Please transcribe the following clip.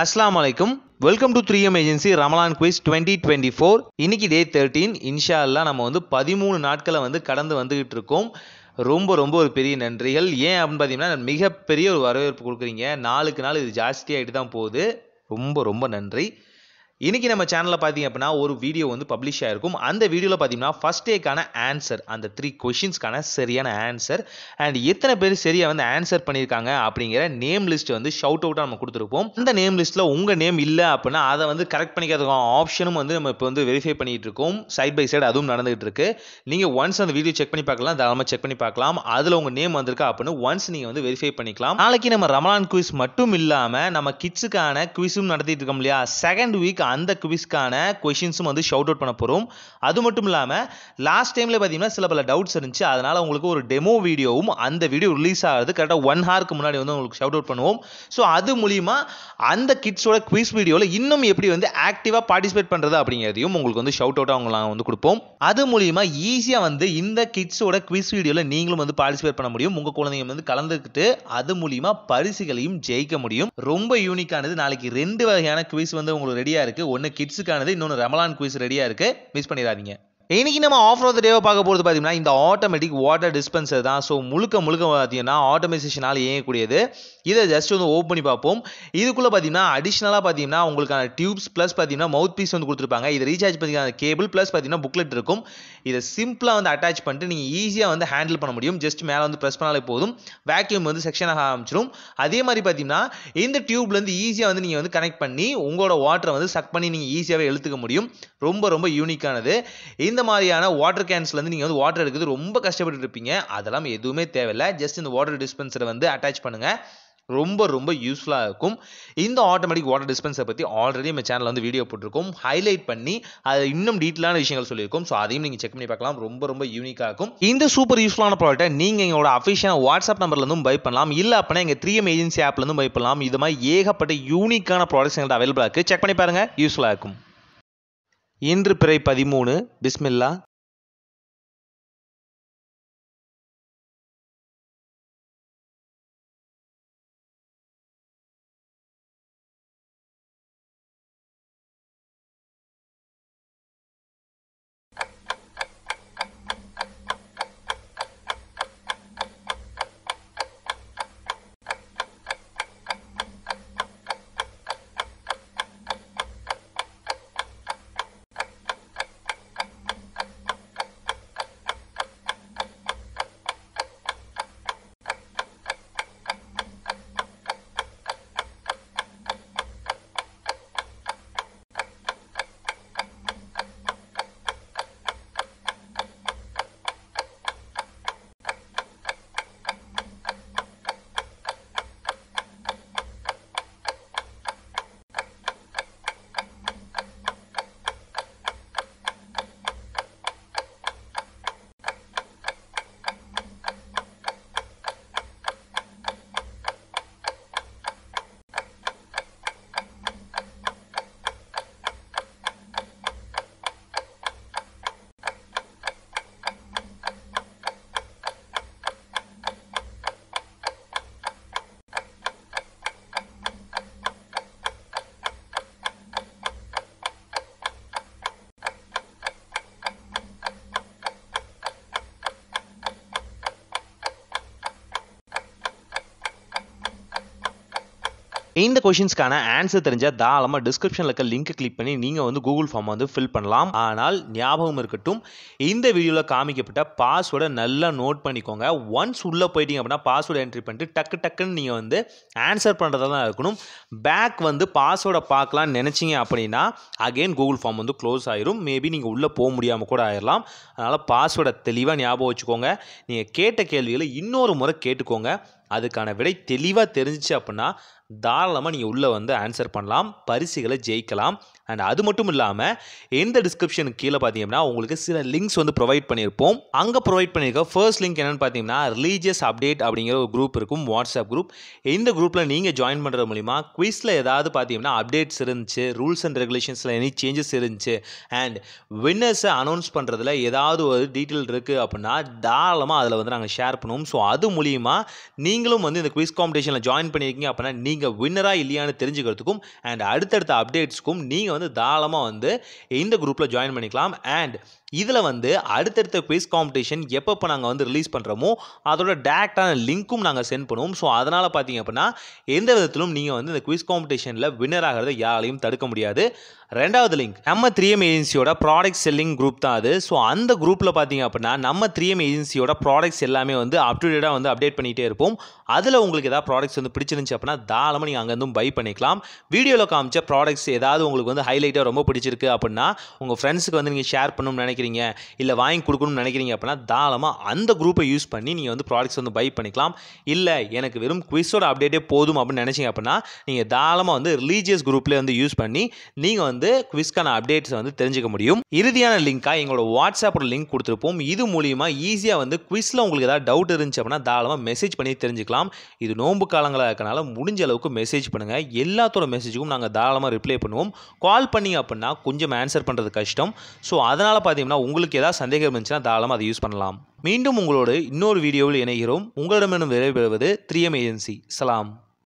அஸ்லாம் வலைக்கும் welcome to three M agency Ramadan quiz twenty twenty four இன்னைக்கு டே தேர்ட்டீன் இன்ஷா அல்லா நம்ம வந்து பதிமூணு நாட்களை வந்து கடந்து வந்துகிட்டு இருக்கோம் ரொம்ப ரொம்ப ஒரு பெரிய நன்றிகள் ஏன் அப்படின்னு பார்த்தீங்கன்னா மிகப்பெரிய ஒரு வரவேற்பு கொடுக்குறீங்க நாளுக்கு நாள் இது ஜாஸ்தியாகிட்டு தான் போகுது ரொம்ப ரொம்ப நன்றி இன்றைக்கி நம்ம சேனலில் பார்த்தீங்க அப்படின்னா ஒரு வீடியோ வந்து பப்ளிஷ் ஆகிருக்கும் அந்த வீடியோவில் பார்த்தீங்கன்னா ஃபஸ்ட் டேக்கான ஆன்சர் அந்த த்ரீ கொஷின்ஸ்க்கான சரியான ஆன்சர் அண்ட் எத்தனை பேர் சரியாக வந்து ஆன்சர் பண்ணியிருக்காங்க அப்படிங்கிற நேம் லிஸ்ட் வந்து ஷவுட் அவுட்டாக நம்ம கொடுத்துருப்போம் அந்த நேம் லிஸ்ட்டில் உங்கள் நேம் இல்லை அப்படின்னா அதை வந்து கரெக்ட் பண்ணிக்கிறதுக்கான ஆப்ஷனும் வந்து நம்ம இப்போ வந்து வெரிஃபை பண்ணிகிட்டு இருக்கோம் சைட் பை சைடு அதுவும் நடந்துகிட்டு இருக்கு நீங்கள் ஒன்ஸ் அந்த வீடியோ செக் பண்ணி பார்க்கலாம் தாராளமாக செக் பண்ணி பார்க்கலாம் அதில் உங்கள் நேம் வந்திருக்கா அப்படின்னு ஒன்ஸ் நீங்கள் வந்து வெரிஃபை பண்ணிக்கலாம் நாளைக்கு நம்ம ரமலான் குவிஸ் மட்டும் இல்லாமல் நம்ம கிட்ஸுக்கான குவிஸும் நடத்திட்டு இருக்கோம் இல்லையா செகண்ட் வீக் அந்த குவிஸ்க்கான கொஷின்ஸும் வந்து ஷவுட் அவுட் பண்ண போகிறோம் அது மட்டும் இல்லாமல் லாஸ்ட் டைமில் பார்த்தீங்கன்னா சில பல டவுட்ஸ் இருந்துச்சு அதனால் உங்களுக்கு ஒரு டெமோ வீடியோவும் அந்த வீடியோ ரிலீஸ் ஆகிறது கரெக்டாக ஒன் ஹார்க்கு முன்னாடி வந்து உங்களுக்கு ஷவுட் அவுட் பண்ணுவோம் ஸோ அது மூலிமா அந்த கிட்ஸோட குவிஸ் வீடியோவில் இன்னும் எப்படி வந்து ஆக்டிவாக பார்ட்டிசிபேட் பண்ணுறது அப்படிங்கிறதையும் உங்களுக்கு வந்து ஷவுட் அவுட்டாக அவங்க நாங்கள் வந்து கொடுப்போம் அது மூலிமா ஈஸியாக வந்து இந்த கிட்ஸோட குவிஸ் வீடியோவில் நீங்களும் வந்து பார்ட்டிசிபேட் பண்ண முடியும் உங்கள் குழந்தைங்க வந்து கலந்துக்கிட்டு அது மூலிமா பரிசுகளையும் ஜெயிக்க முடியும் ரொம்ப யூனிக்கானது நாளைக்கு ரெண்டு வகையான குவிஸ் வந்து உங்களுக்கு ரெடியாக இருக்குது இருக்குது ஒன்று கிட்ஸுக்கானது இன்னொன்று ரமலான் குயிஸ் ரெடியாக இருக்குது மிஸ் பண்ணிடாதீங்க இன்றைக்கி நம்ம ஆஃப் த டேவை பார்க்க போகிறது பார்த்தீங்கன்னா இந்த ஆட்டோமேட்டிக் வாட்டர் டிஸ்பென்சர் தான் ஸோ முழுக்க முழுக்க பார்த்தீங்கன்னா ஆட்டோமேசேஷனால் இயங்கக்கூடியது இதை ஜஸ்ட் வந்து ஓப்பன் பண்ணி பார்ப்போம் இதுக்குள்ளே பார்த்தீங்கன்னா அடிஷ்னலாக பார்த்தீங்கன்னா உங்களுக்கான டியூப்ஸ் ப்ளஸ் பார்த்தீங்கன்னா மவுத் பீஸ் வந்து கொடுத்துருப்பாங்க இதை ரீசார்ஜ் பண்ணிக்கான கேபிள் ப்ளஸ் பார்த்தீங்கன்னா புக்லெட் இருக்கும் இதை சிம்பிளாக வந்து அட்டாச் பண்ணிட்டு நீங்கள் ஈஸியாக வந்து ஹேண்டில் பண்ண முடியும் ஜஸ்ட் மேலே வந்து ப்ரெஸ் பண்ணாலே போதும் வேக்யூம் வந்து செக்ஷன் ஆக ஆரம்பிச்சிடும் அதே மாதிரி பார்த்தீங்கன்னா இந்த டியூப்லேருந்து ஈஸியாக வந்து நீங்கள் வந்து கனெக்ட் பண்ணி உங்களோட வாட்டரை வந்து சக் பண்ணி நீங்கள் ஈஸியாகவே எழுத்துக்க முடியும் ரொம்ப ரொம்ப யூனிக்கானது இந்த மாதிரியான வாட்டர் கேன்ஸ்லேருந்து நீங்கள் வந்து வாட்டர் எடுக்கிறது ரொம்ப கஷ்டப்பட்டு இருப்பீங்க அதெல்லாம் எதுவுமே தேவையில்லை ஜஸ்ட் இந்த வாட்டர் டிஸ்பென்சரை வந்து அட்டாச் பண்ணுங்கள் ரொம்ப ரொம்ப யூஸ்ஃபுல்லாக இருக்கும் இந்த ஆட்டோமேட்டிக் வாட்டர் டிஸ்பென்சரை பற்றி ஆல்ரெடி நம்ம சேனலில் வந்து வீடியோ போட்டிருக்கோம் ஹைலைட் பண்ணி அதை இன்னும் டீட்டெயிலான விஷயங்கள் சொல்லியிருக்கோம் ஸோ அதையும் நீங்கள் செக் பண்ணி பார்க்கலாம் ரொம்ப ரொம்ப யூனிக்காக இருக்கும் இந்த சூப்பர் யூஸ்ஃபுல்லான ப்ராடக்ட்டை நீங்கள் எங்களோட அஃபிஷியல் வாட்ஸ்அப் நம்பர்லேருந்தும் பை பண்ணலாம் இல்லை அப்படின்னா எங்கள் த்ரீ எம் ஏஜென்சி ஆப்லேருந்து பை பண்ணலாம் இது மாதிரி ஏகப்பட்ட யூனிக்கான ப்ராடக்ட்ஸ் எங்கள்கிட்ட அவைலபிளாக இருக்குது செக் பண்ணி பாருங்கள் யூஸ்ஃபுல்லாக இருக்கும் இன்று பிறை பதிமூணு பிஸ்மில்லா இந்த கொஷின்ஸ்க்கான ஆன்சர் தெரிஞ்சால் தாராளமாக டிஸ்கிரிப்ஷனில் இருக்க லிங்க் கிளிக் பண்ணி நீங்கள் வந்து கூகுள் ஃபார்ம் வந்து ஃபில் பண்ணலாம் ஆனால் ஞாபகம் இருக்கட்டும் இந்த வீடியோவில் காமிக்கப்பட்ட பாஸ்வேர்டை நல்லா நோட் பண்ணிக்கோங்க ஒன்ஸ் உள்ளே போயிட்டீங்க அப்படின்னா பாஸ்வேர்டு என்ட்ரி பண்ணிட்டு டக்கு டக்குன்னு நீங்கள் வந்து ஆன்சர் பண்ணுறதா தான் இருக்கணும் பேக் வந்து பாஸ்வேர்டை பார்க்கலான்னு நினச்சிங்க அப்படின்னா அகெயின் கூகுள் ஃபார்ம் வந்து க்ளோஸ் ஆயிரும் மேபி நீங்கள் உள்ளே போக முடியாமல் கூட ஆயிடலாம் அதனால் பாஸ்வேர்டை தெளிவாக ஞாபகம் வச்சுக்கோங்க நீங்கள் கேட்ட கேள்விகளை இன்னொரு முறை கேட்டுக்கோங்க அதுக்கான விடை தெளிவாக தெரிஞ்சிச்சு அப்படின்னா தாராளமாக நீங்கள் உள்ளே வந்து ஆன்சர் பண்ணலாம் பரிசுகளை ஜெயிக்கலாம் அண்ட் அது மட்டும் இல்லாமல் எந்த டிஸ்கிரிப்ஷனுக்கு கீழே பார்த்தீங்கன்னா உங்களுக்கு சில லிங்க்ஸ் வந்து ப்ரொவைட் பண்ணியிருப்போம் அங்கே ப்ரொவைட் பண்ணியிருக்க ஃபர்ஸ்ட் லிங்க் என்னென்னு பார்த்தீங்கன்னா ரிலீஜியஸ் அப்டேட் அப்படிங்கிற ஒரு குரூப் இருக்கும் வாட்ஸ்அப் குரூப் இந்த குரூப்பில் நீங்கள் ஜாயின் பண்ணுற மூலிமா குவிஸில் ஏதாவது பார்த்தீங்கன்னா அப்டேட்ஸ் இருந்துச்சு ரூல்ஸ் அண்ட் ரெகுலேஷன்ஸில் எனி சேஞ்சஸ் இருந்துச்சு அண்ட் வின்னர்ஸை அனௌன்ஸ் பண்ணுறதுல ஏதாவது ஒரு டீட்டெயில் இருக்குது அப்படின்னா தாராளமாக அதில் வந்து நாங்கள் ஷேர் பண்ணுவோம் ஸோ அது மூலிமா நீங்களும் வந்து இந்த குவிஸ் காம்படிஷனில் ஜாயின் பண்ணியிருக்கீங்க அப்படின்னா நீங்கள் நீங்கள் வின்னராக இல்லையான்னு தெரிஞ்சுக்கிறதுக்கும் அண்ட் அடுத்தடுத்த அப்டேட்ஸ்க்கும் நீங்கள் வந்து தாராளமாக வந்து இந்த குரூப்பில் ஜாயின் பண்ணிக்கலாம் அண்ட் இதில் வந்து அடுத்தடுத்த குவிஸ் காம்படிஷன் எப்பப்போ நாங்கள் வந்து ரிலீஸ் பண்ணுறோமோ அதோட டேரக்டான லிங்க்கும் நாங்கள் சென்ட் பண்ணுவோம் ஸோ அதனால் பார்த்தீங்க அப்படின்னா எந்த விதத்திலும் நீங்கள் வந்து இந்த குவிஸ் காம்படிஷனில் வின்னர் ஆகிறத யாராலையும் தடுக்க முடியாது ரெண்டாவது லிங்க் நம்ம த்ரீஎம் ஏஜென்சியோட ப்ராடக்ட் செல்லிங் குரூப் தான் அது ஸோ அந்த குரூப்பில் பார்த்தீங்க அப்படின்னா நம்ம த்ரீஎம் ஏஜென்சியோட ப்ராடக்ட்ஸ் எல்லாமே வந்து அப்டுடேட்டாக வந்து அப்டேட் பண்ணிகிட்டே இருப்போம் அதில் உங்களுக்கு ஏதாவது ப்ராடக்ட்ஸ் வந்து பிடிச்சிருந்துச்சு அப்படின்னா தாராளமாக நீங்கள் அங்கேருந்தும் பை பண்ணிக்கலாம் வீடியோவில் காமிச்ச ப்ராடக்ட்ஸ் ஏதாவது உங்களுக்கு வந்து ஹைலைட்டாக ரொம்ப பிடிச்சிருக்கு அப்படின்னா உங்கள் ஃப்ரெண்ட்ஸுக்கு வந்து நீங்கள் ஷேர் பண்ணணும்னு நினைக்கிறீங்க இல்லை வாங்கி கொடுக்கணும்னு நினைக்கிறீங்க அப்படின்னா தாராளமாக அந்த குரூப்பை யூஸ் பண்ணி நீங்கள் வந்து ப்ராடக்ட்ஸ் வந்து பை பண்ணிக்கலாம் இல்லை எனக்கு வெறும் குவிஸோட அப்டேட்டே போதும் அப்படின்னு நினச்சிங்க அப்படின்னா நீங்கள் தாராளமாக வந்து ரிலீஜியஸ் குரூப்லேயே வந்து யூஸ் பண்ணி நீங்கள் வந்து குவிஸ்க்கான அப்டேட்ஸை வந்து தெரிஞ்சுக்க முடியும் இறுதியான லிங்க்காக எங்களோட வாட்ஸ்அப்பில் லிங்க் கொடுத்துருப்போம் இது மூலியமாக ஈஸியாக வந்து குவிஸில் உங்களுக்கு ஏதாவது டவுட் இருந்துச்சு அப்படின்னா தாராளமாக மெசேஜ் பண்ணி தெரிஞ்சுக்கலாம் இது நோன்பு காலங்களாக இருக்கனால முடிஞ்ச அளவுக்கு அளவுக்கு மெசேஜ் பண்ணுங்கள் எல்லாத்தோட மெசேஜுக்கும் நாங்கள் தாராளமாக ரிப்ளை பண்ணுவோம் கால் பண்ணி அப்படின்னா கொஞ்சம் ஆன்சர் பண்ணுறது கஷ்டம் ஸோ அதனால் பார்த்தீங்கன்னா உங்களுக்கு ஏதாவது சந்தேகம் இருந்துச்சுன்னா தாராளமாக அதை யூஸ் பண்ணலாம் மீண்டும் உங்களோடு இன்னொரு வீடியோவில் இணைகிறோம் உங்களிடமிருந்து பெறுவது த்ரீஎம் ஏஜென்சி சலாம்